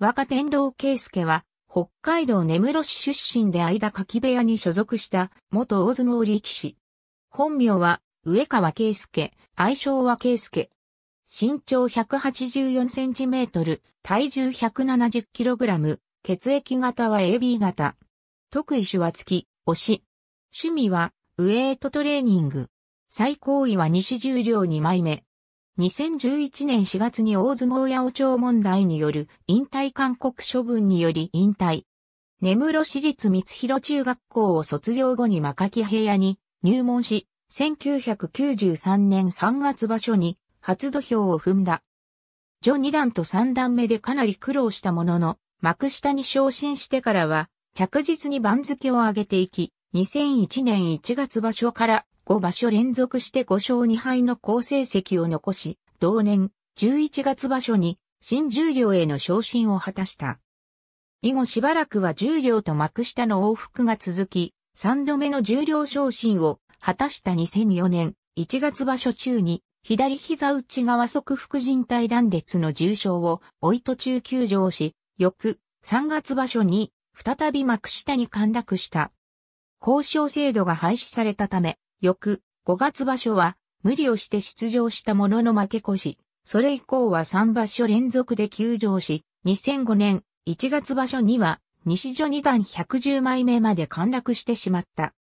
若天道圭介は、北海道根室市出身で間柿部屋に所属した元大相撲力士。本名は上川圭介、愛称は圭介。身長184センチメートル、体重170キログラム、血液型は AB 型。特異種は月、推し。趣味はウエイトトレーニング。最高位は西十両2枚目。2011年4月に大相撲八百長問題による引退勧告処分により引退。根室市立光広中学校を卒業後にかき平野に入門し、1993年3月場所に初土俵を踏んだ。序2段と3段目でかなり苦労したものの、幕下に昇進してからは着実に番付を上げていき、2001年1月場所から5場所連続して5勝2敗の好成績を残し、同年11月場所に新十両への昇進を果たした。以後しばらくは十両と幕下の往復が続き、3度目の十両昇進を果たした2004年1月場所中に左膝内側側副靭帯断裂の重傷を追い途中休場し、翌3月場所に再び幕下に陥落した。交渉制度が廃止されたため、翌5月場所は無理をして出場したものの負け越し、それ以降は3場所連続で休場し、2005年1月場所には西所二段110枚目まで陥落してしまった。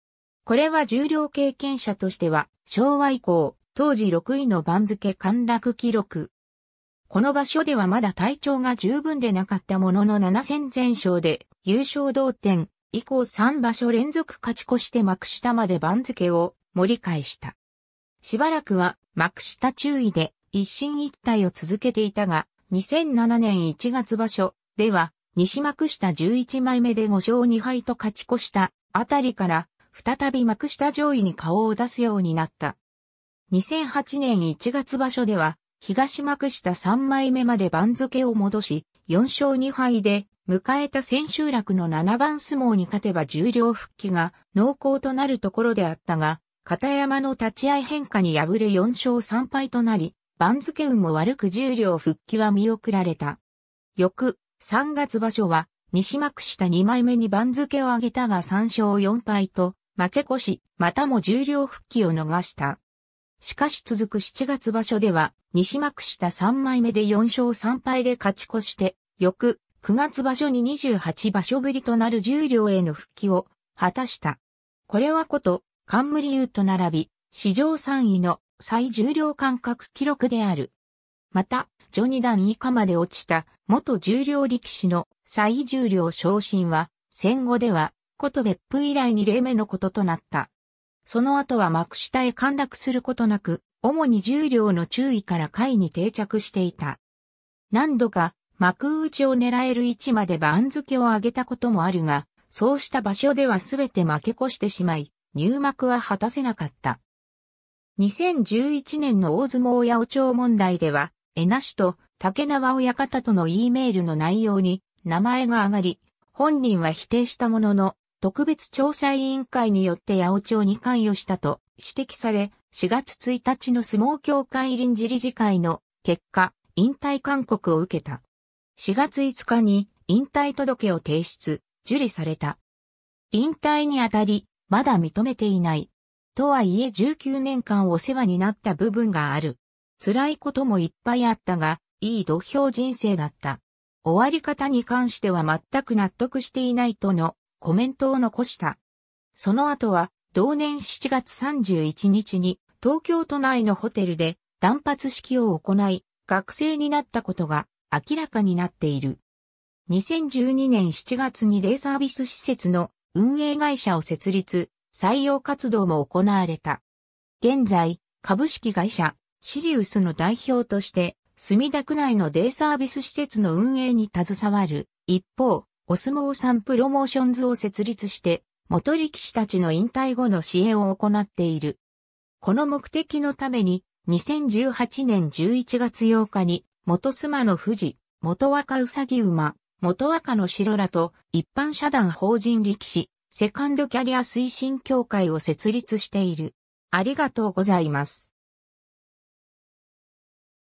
これは重量経験者としては昭和以降、当時6位の番付陥落記録。この場所ではまだ体調が十分でなかったものの7戦全勝で優勝同点以降3場所連続勝ち越して幕下まで番付を盛り返した。しばらくは幕下注意で一進一退を続けていたが、2007年1月場所では西幕下11枚目で5勝2敗と勝ち越したあたりから再び幕下上位に顔を出すようになった。2008年1月場所では東幕下3枚目まで番付を戻し、4勝2敗で迎えた千秋楽の7番相撲に勝てば重量復帰が濃厚となるところであったが、片山の立ち合い変化に敗れ4勝3敗となり、番付運も悪く重量復帰は見送られた。翌3月場所は、西幕下2枚目に番付を上げたが3勝4敗と、負け越し、またも重量復帰を逃した。しかし続く7月場所では、西幕下3枚目で4勝3敗で勝ち越して、翌9月場所に28場所ぶりとなる重量への復帰を果たした。これはこと、冠油と並び、史上3位の最重量感覚記録である。また、序2段以下まで落ちた元重量力士の最重量昇進は、戦後では、こと別府以来2例目のこととなった。その後は幕下へ陥落することなく、主に重量の注意から下位に定着していた。何度か幕内を狙える位置まで番付を上げたこともあるが、そうした場所では全て負け越してしまい、入幕は果たせなかった。2011年の大相撲八百長問題では、江那氏と竹縄親方との E メールの内容に名前が上がり、本人は否定したものの、特別調査委員会によって八百長に関与したと指摘され、4月1日の相撲協会臨時理事会の結果、引退勧告を受けた。4月5日に引退届を提出、受理された。引退にあたり、まだ認めていない。とはいえ19年間お世話になった部分がある。辛いこともいっぱいあったが、いい土俵人生だった。終わり方に関しては全く納得していないとのコメントを残した。その後は、同年7月31日に東京都内のホテルで断髪式を行い、学生になったことが明らかになっている。2012年7月にデイサービス施設の運営会社を設立、採用活動も行われた。現在、株式会社、シリウスの代表として、墨田区内のデイサービス施設の運営に携わる。一方、お相撲さんプロモーションズを設立して、元力士たちの引退後の支援を行っている。この目的のために、2018年11月8日に、元妻の富士、元若うさぎ馬、元赤の城らと一般社団法人力士、セカンドキャリア推進協会を設立している。ありがとうございます。